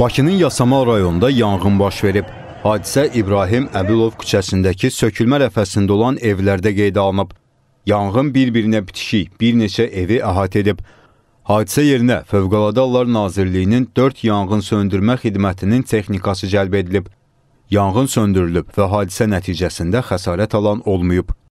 Bakının Yasamal rayonunda yanğın baş verib. Hadisə İbrahim Əbilov küçəsindəki sökülmə rəfəsində olan evlərdə qeydə alınıb. Yanğın bir-birinə bitişik bir neçə evi əhatə edib. Hadisə yerinə Fövqəladə Hallar Nazirliyinin 4 yanğın söndürmə xidmətinin texnikası cəlb edilib. Yanğın söndürülüb və hadisə nəticəsində xəsarət alan olmayıb.